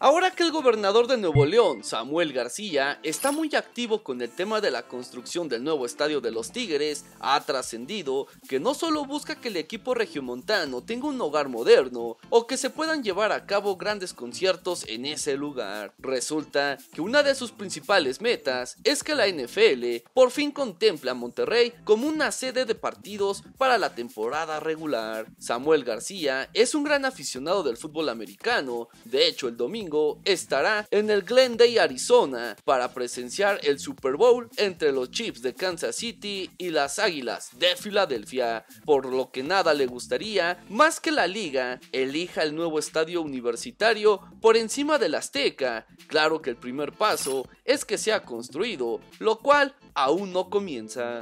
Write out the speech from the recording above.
Ahora que el gobernador de Nuevo León, Samuel García, está muy activo con el tema de la construcción del nuevo estadio de los Tigres, ha trascendido que no solo busca que el equipo regiomontano tenga un hogar moderno o que se puedan llevar a cabo grandes conciertos en ese lugar. Resulta que una de sus principales metas es que la NFL por fin contempla a Monterrey como una sede de partidos para la temporada regular. Samuel García es un gran aficionado del fútbol americano, de hecho el domingo estará en el Glendale, Arizona, para presenciar el Super Bowl entre los Chiefs de Kansas City y las Águilas de Filadelfia, por lo que nada le gustaría más que la liga elija el nuevo estadio universitario por encima del Azteca. Claro que el primer paso es que sea construido, lo cual aún no comienza.